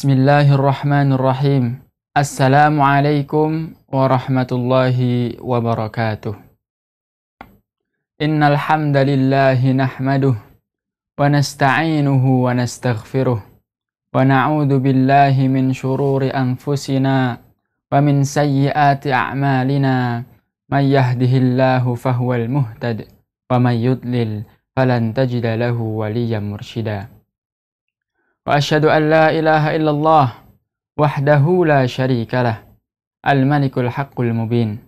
Bismillahirrahmanirrahim. Assalamualaikum warahmatullahi wabarakatuh. Innal hamdalillahi nahmaduh wa nasta'inuhu wa nastaghfiruh wa na'udzu billahi min shururi anfusina wa min sayyiati a'malina may yahdihillahu fahuwal muhtad wa may yudlil falan tajida lahu waliyyan mursyida. وأشهد أن لا إله إلا الله وحده لا شريك له الملك الحق المبين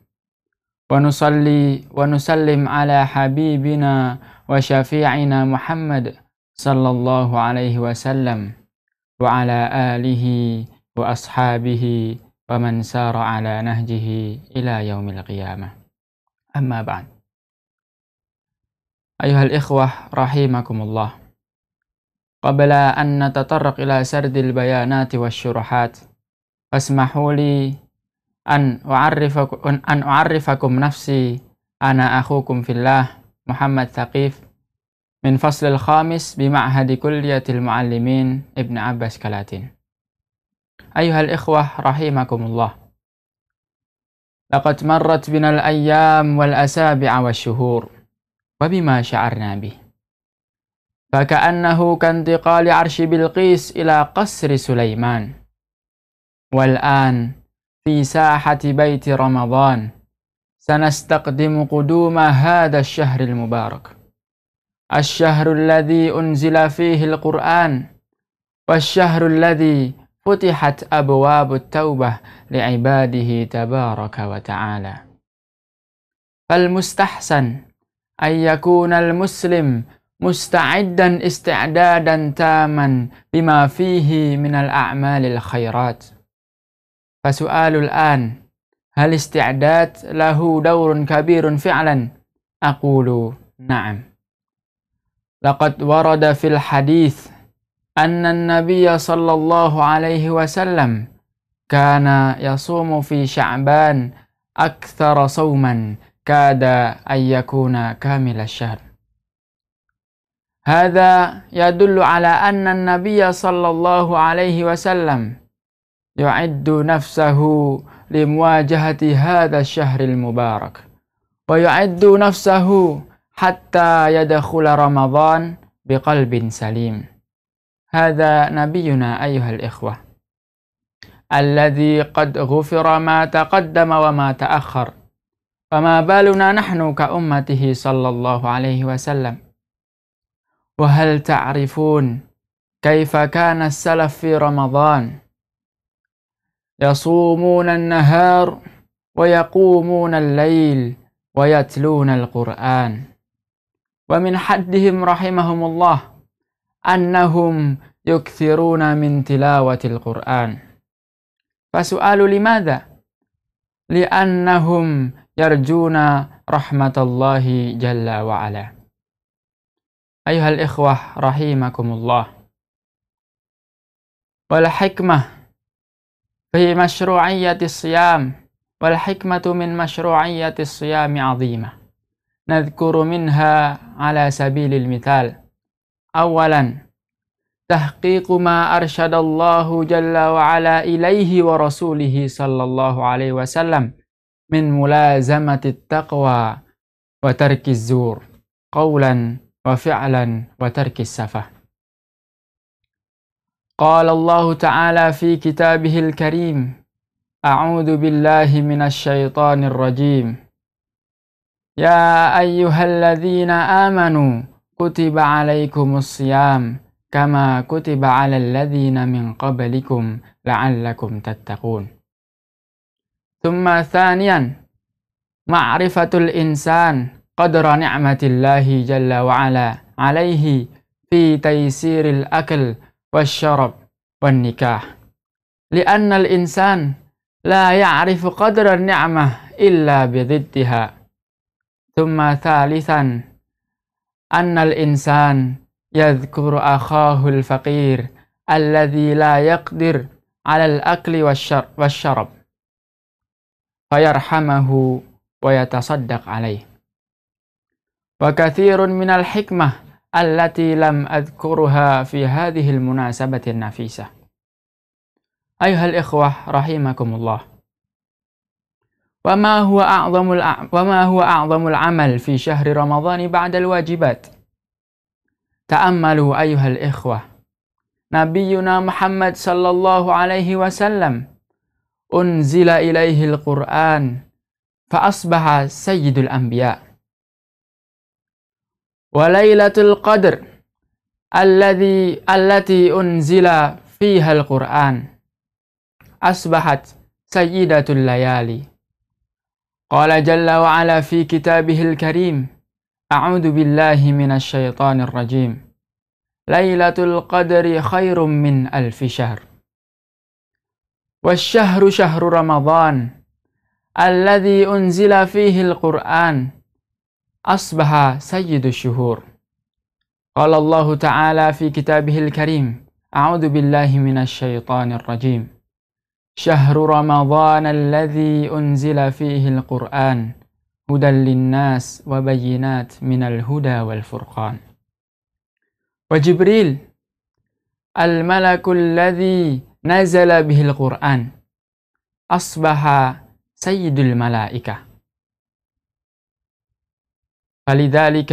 ونصلي ونسلم على حبيبنا وشفيعنا محمد صلى الله عليه وسلم وعلى آله وأصحابه ومن سار على نهجه إلى يوم القيامة أما بعد أيها الإخوة رحمكم الله قبل أن نتطرق إلى سرد البيانات والشروحات اسمحوا لي أن أعرف أن أعرفكم نفسي أنا أخوكم في الله محمد ثقيف من فصل الخامس بمعهد كلية المعلمين ابن عباس كلاتين أيها الإخوة رحمكم الله لقد مرت بنا الأيام والأسابع والشهور وبما شعرنا به فكأنه كانتقال عرش بلقيس إلى قصر سليمان والآن في ساحة بيت رمضان سنستقدم قدوم هذا الشهر المبارك الشهر الذي أنزل فيه القرآن والشهر الذي فتحت أبواب التوبة لعباده تبارك وتعالى فالمستحسن أن يكون المسلم مستعدا استعدادا تاما بما فيه من الأعمال الخيرات فسؤال الآن هل استعداد له دور كبير فعلا؟ أقول نعم لقد ورد في الحديث أن النبي صلى الله عليه وسلم كان يصوم في شعبان أكثر صوما كاد أن يكون كامل الشهر هذا يدل على أن النبي صلى الله عليه وسلم يعد نفسه لمواجهة هذا الشهر المبارك ويعد نفسه حتى يدخل رمضان بقلب سليم هذا نبينا أيها الإخوة الذي قد غفر ما تقدم وما تأخر فما بالنا نحن كأمته صلى الله عليه وسلم وهل تعرفون كيف كان السلف في رمضان يصومون النهار ويقومون الليل ويتلون القرآن ومن حدهم رحمهم الله أنهم يكثرون من تلاوة القرآن فسؤال لماذا؟ لأنهم يرجون رحمة الله جل وعلا أيها الإخوة رحمكم الله والحكمة في مشروعية الصيام والحكمة من مشروعية الصيام عظيمة نذكر منها على سبيل المثال أولا تحقيق ما أرشد الله جل وعلا إليه ورسوله صلى الله عليه وسلم من ملازمة التقوى وترك الزور قولا وفعلا وترك السفه قال الله تعالى في كتابه الكريم اعوذ بالله من الشيطان الرجيم يا ايها الذين امنوا كتب عليكم الصيام كما كتب على الذين من قبلكم لعلكم تتقون ثم ثانيا معرفه الانسان قدر نعمة الله جل وعلا عليه في تيسير الأكل والشرب والنكاح لأن الإنسان لا يعرف قدر النعمة إلا بضدها ثم ثالثا أن الإنسان يذكر أخاه الفقير الذي لا يقدر على الأكل والشرب فيرحمه ويتصدق عليه وكثير من الحكمة التي لم أذكرها في هذه المناسبة النفيسة أيها الإخوة رحمكم الله وما هو أعظم وما هو أعظم العمل في شهر رمضان بعد الواجبات تأملوا أيها الإخوة نبينا محمد صلى الله عليه وسلم أنزل إليه القرآن فأصبح سيد الأنبياء وليلة القدر الذي التي أنزل فيها القرآن أصبحت سيدة الليالي قال جل وعلا في كتابه الكريم أعوذ بالله من الشيطان الرجيم ليلة القدر خير من ألف شهر والشهر شهر رمضان الذي أنزل فيه القرآن أصبح سيد الشهور قال الله تعالى في كتابه الكريم أعوذ بالله من الشيطان الرجيم شهر رمضان الذي أنزل فيه القرآن هدى للناس وبينات من الهدى والفرقان وجبريل الملك الذي نزل به القرآن أصبح سيد الملائكة فلذلك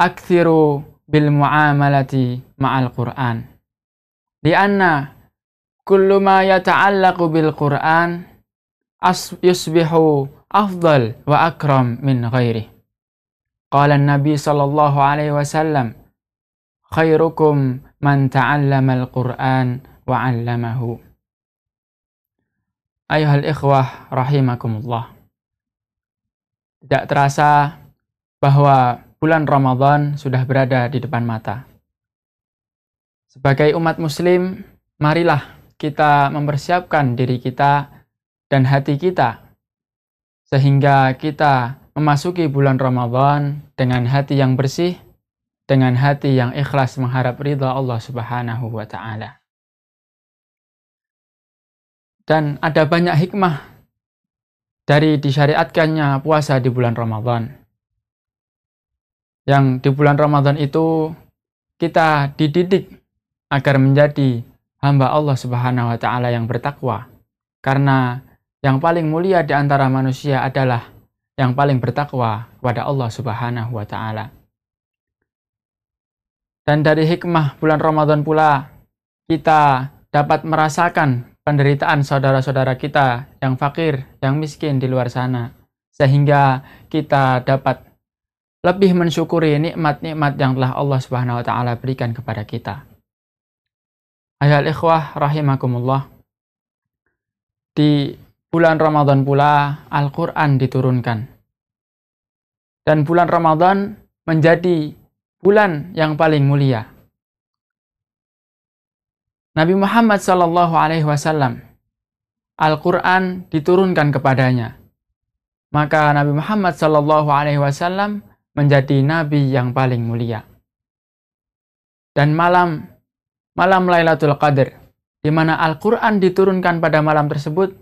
أكثروا بالمعاملة مع القرآن لأن كل ما يتعلق بالقرآن يصبح أفضل وأكرم من غيره قال النبي صلى الله عليه وسلم خيركم من تعلم القرآن وعلمه أيها الإخوة رحمكم الله Tidak terasa bahwa bulan Ramadan sudah berada di depan mata. Sebagai umat muslim, marilah kita mempersiapkan diri kita dan hati kita sehingga kita memasuki bulan Ramadan dengan hati yang bersih, dengan hati yang ikhlas mengharap ridha Allah Subhanahu wa taala. Dan ada banyak hikmah dari disyariatkannya puasa di bulan Ramadan. Yang di bulan Ramadan itu kita dididik agar menjadi hamba Allah Subhanahu wa taala yang bertakwa. Karena yang paling mulia di antara manusia adalah yang paling bertakwa kepada Allah Subhanahu wa taala. Dan dari hikmah bulan Ramadan pula kita dapat merasakan penderitaan saudara-saudara kita yang fakir, yang miskin di luar sana, sehingga kita dapat lebih mensyukuri nikmat-nikmat yang telah Allah Subhanahu wa taala berikan kepada kita. Ayat ikhwah rahimakumullah. Di bulan Ramadan pula Al-Qur'an diturunkan. Dan bulan Ramadan menjadi bulan yang paling mulia Nabi Muhammad Shallallahu Alaihi Wasallam. Al-Quran diturunkan kepadanya. Maka Nabi Muhammad Shallallahu Alaihi Wasallam menjadi nabi yang paling mulia. Dan malam malam Lailatul Qadar, di mana Al-Quran diturunkan pada malam tersebut,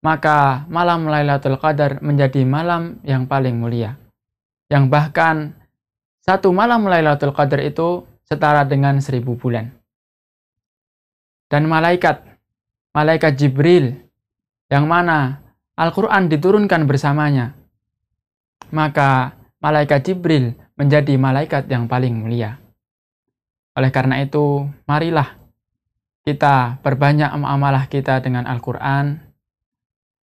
maka malam Lailatul Qadar menjadi malam yang paling mulia. Yang bahkan satu malam Lailatul Qadar itu setara dengan seribu bulan dan malaikat, malaikat Jibril, yang mana Al-Quran diturunkan bersamanya. Maka malaikat Jibril menjadi malaikat yang paling mulia. Oleh karena itu, marilah kita perbanyak amalah kita dengan Al-Quran,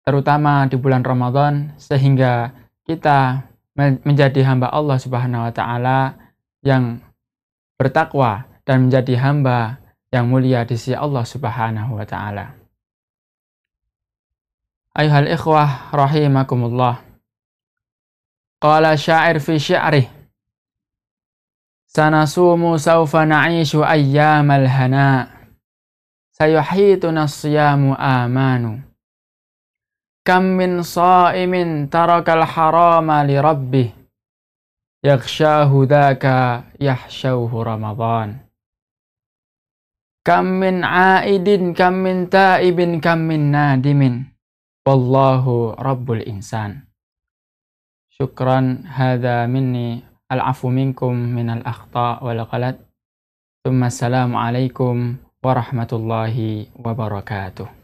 terutama di bulan Ramadan, sehingga kita menjadi hamba Allah Subhanahu wa Ta'ala yang bertakwa dan menjadi hamba yang mulia di sisi Allah Subhanahu wa taala. Ayuhal ikhwah rahimakumullah. Qala syair fi syi'rih. Sanasumu sawfa na'ishu ayyamal hana. Sayuhituna siyamu amanu. Kam min sa'imin tarakal harama li rabbih. Yakshahu dhaka yahshawhu ramadhan. Kam min aidin, kam min taibin, kam min nadimin. Wallahu rabbul insan. Syukran hadha minni al-afu minkum min al-akhta wal ghalat. Thumma عليكم alaikum الله وبركاته.